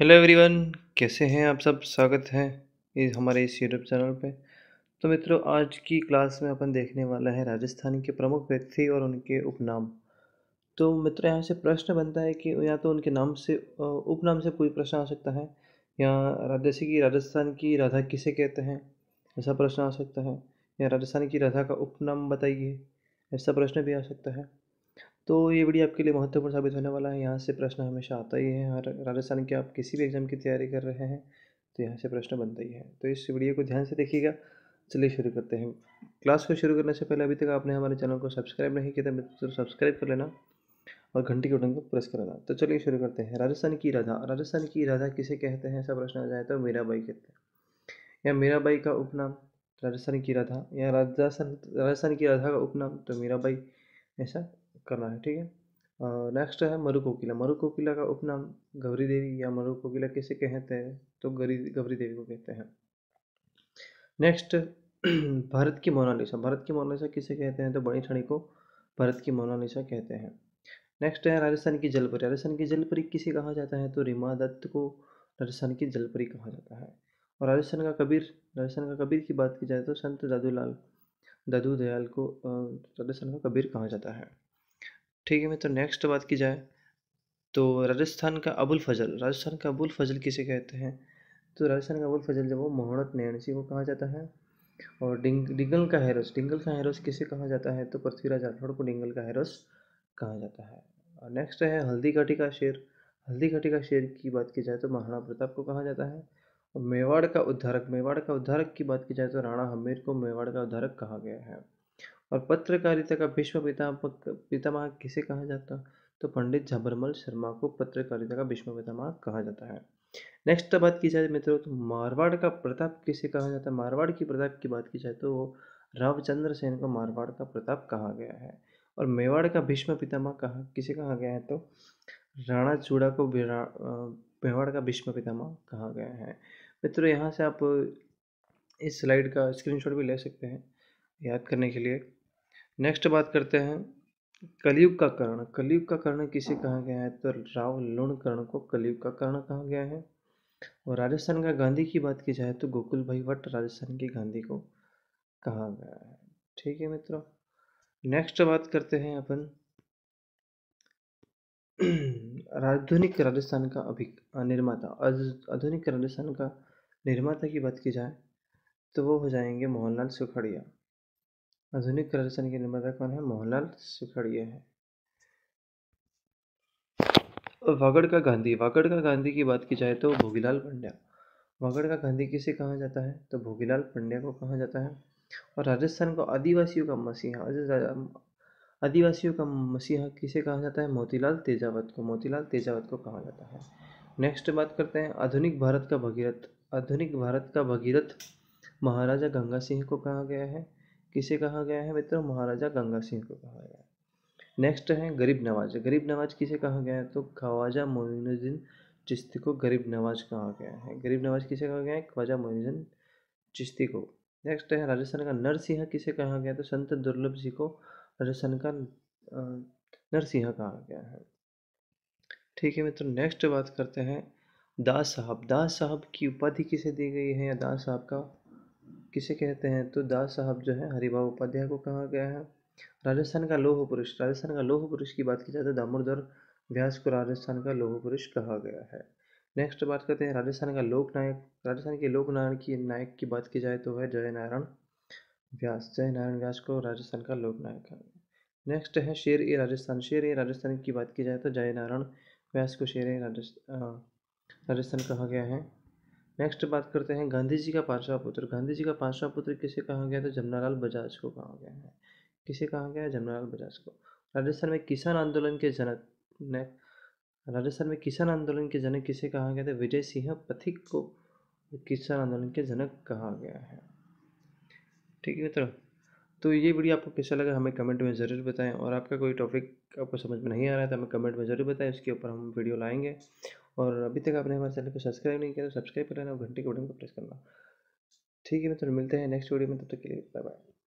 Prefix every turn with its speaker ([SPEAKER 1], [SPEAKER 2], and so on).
[SPEAKER 1] hello everyone कैसे हैं आप सब स्वागत है इस हमारे इस यूट्यूब चैनल पे तो मित्रों आज की क्लास में अपन देखने वाला है राजस्थान के प्रमुख व्यक्ति और उनके उपनाम तो मित्रों यहाँ से प्रश्न बनता है कि या तो उनके नाम से उपनाम से कोई प्रश्न आ सकता है या जैसे कि राजस्थान की राधा किसे कहते हैं ऐसा प्रश्न आ सकता है या राजस्थान की राधा का उपनाम बताइए ऐसा प्रश्न भी आ सकता है तो ये वीडियो आपके लिए महत्वपूर्ण साबित होने वाला है यहाँ से प्रश्न हमेशा आता ही है हर राजस्थान के आप किसी भी एग्ज़ाम की तैयारी कर रहे हैं तो यहाँ से प्रश्न बनता ही है तो इस वीडियो को ध्यान से देखिएगा चलिए शुरू करते हैं क्लास को शुरू करने से पहले अभी तक आपने हमारे चैनल को सब्सक्राइब नहीं किया था मित्र तो सब्सक्राइब कर लेना और घंटी के बटन को प्रेस कर लेना तो चलिए शुरू करते हैं राजस्थान की राधा राजस्थान की राधा किसे कहते हैं ऐसा प्रश्न आ जाए तो मीराबाई कहते हैं या मीराबाई का उपनाम राजस्थान की राधा या राजस्थान राजस्थान की राधा का उपनाम तो मीराबाई ऐसा करना है ठीक है नेक्स्ट है मरु कोकिला मरु कोकिला का उपनाम गौरी देवी या मरु कोकिला किसे कहते हैं तो गौरी गौरी देवी को कहते हैं नेक्स्ट भारत की मोनालिसा भारत की मोनालिसा किसे कहते हैं तो बड़ी ठणी को भारत की मोनालिसा कहते हैं नेक्स्ट है राजस्थान की जलपरी राजस्थान की जलपरी किसे कहा जाता है तो रीमा दत्त को राजस्थान की जलपरी कहा जाता है और राजस्थान का कबीर राजस्थान का कबीर की बात की जाए तो संत दादूलाल दादू दयाल को राजस्थान का कबीर कहा जाता है ठीक है तो नेक्स्ट बात की जाए तो राजस्थान का अबुल फजल राजस्थान का अबुल फजल किसे कहते हैं तो राजस्थान का अबुल फजल जब वो मोहड़त नैणसी को कहा जाता है और डिंग डिंगल का हैरस डिंगल का हैरस किसे कहा जाता है तो पृथ्वीराज राठौड़ को डिंगल का हैरस कहा जाता है और नेक्स्ट है हल्दी घाटी का शेर हल्दी घाटी का शेर की बात की जाए तो महाराणा प्रताप को कहा जाता है मेवाड़ का उद्धारक मेवाड़ का उद्धारक की बात की जाए तो राणा हमीर को मेवाड़ का उद्धारक कहा गया है और पत्रकारिता का विश्व पितामह पितामह किसे कहा जाता है तो पंडित झबरमल शर्मा को पत्रकारिता का विश्व पितामह कहा जाता है नेक्स्ट तो बात की जाए मित्रों तो मारवाड़ का प्रताप किसे कहा जाता है मारवाड़ की प्रताप की बात की जाए तो रावचंद्र सेन को मारवाड़ का प्रताप कहा गया है और मेवाड़ का भीष्म पितामह कहा किसे कहा गया है तो राणा चूड़ा को मेवाड़ का भीष्म पितामह कहा गया है मित्रों यहाँ से आप इस स्लाइड का स्क्रीनशॉट भी ले सकते हैं याद करने के लिए नेक्स्ट बात करते हैं कलयुग का कर्ण कलयुग का कर्ण किसे कहा गया है तो राव लुण कर्ण को कलयुग का कर्ण कहा गया है और राजस्थान का गांधी की बात की जाए तो गोकुल भाई भट्ट राजस्थान के गांधी को कहा गया है ठीक है मित्रों नेक्स्ट बात करते हैं अपन आधुनिक राजस्थान का अभिक निर्माता आधुनिक राजस्थान का निर्माता की बात की जाए तो वो हो जाएंगे मोहनलाल सुखड़िया आधुनिक राजस्थान के निर्माता कौन है मोहनलाल सुखड़िया है वागड़ का गांधी वागड़ का गांधी की बात की जाए तो भोगीलाल पंड्या वागड़ का गांधी किसे कहा जाता है तो भोगीलाल पंड्या को कहा जाता है और राजस्थान को आदिवासियों का मसीहा आदिवासियों का मसीहा किसे कहा जाता है मोतीलाल तेजावत को मोतीलाल तेजावत को कहा जाता है नेक्स्ट बात करते हैं आधुनिक भारत का भगीरथ आधुनिक भारत का भगीरथ महाराजा गंगा सिंह को कहा गया है किसे कहा गया है मित्रों महाराजा गंगा सिंह को कहा गया है नेक्स्ट है गरीब नवाज गरीब नवाज किसे कहा गया है तो ख्वाजा मोइनुद्दीन चिश्ती को गरीब नवाज कहा गया है गरीब नवाज किसे कहा गया है ख्वाजा मोइनुद्दीन चिश्ती को नेक्स्ट है राजस्थान का नरसिंह किसे कहा गया तो संत दुर्लभ जी को रसन का नरसिंह कहा गया है ठीक है मित्रों नेक्स्ट बात करते हैं दास साहब दास साहब की उपाधि किसे दी गई है या दास साहब का किसे कहते हैं तो दास साहब जो है हरिभाव उपाध्याय को कहा गया है राजस्थान का लोह पुरुष राजस्थान का लोह पुरुष की बात की जाए तो दामोदर व्यास को राजस्थान का लोह पुरुष कहा गया है नेक्स्ट बात करते हैं राजस्थान का लोक नायक राजस्थान के लोक नायक की नायक की बात की जाए तो वह जय नारायण व्यास जय नारायण व्यास को राजस्थान का लोकनायक कहा गया नेक्स्ट है शेर ए राजस्थान शेर ए राजस्थान की बात की जाए तो जय नारायण व्यास को शेर ए राजस्थान कहा गया है नेक्स्ट बात करते हैं गांधी जी का पांचवा पुत्र गांधी जी का पांचवा पुत्र किसे कहा गया तो जमनालाल बजाज को कहा गया है किसे कहा गया है जमनालाल बजाज को राजस्थान में किसान आंदोलन के जनक ने राजस्थान में किसान आंदोलन के जनक किसे कहा गया था तो विजय सिंह पथिक को किसान आंदोलन के जनक कहा गया है ठीक है मित्रों तो ये वीडियो आपको कैसा लगा हमें कमेंट में ज़रूर बताएं और आपका कोई टॉपिक आपको समझ में नहीं आ रहा है तो हमें कमेंट में ज़रूर बताएं उसके ऊपर हम वीडियो लाएंगे और अभी तक आपने हमारे चैनल को सब्सक्राइब नहीं किया तो सब्सक्राइब कर लेना और घंटे के बटन को प्रेस करना ठीक है मित्रों मिलते हैं नेक्स्ट वीडियो में तब तक के लिए बाय बाय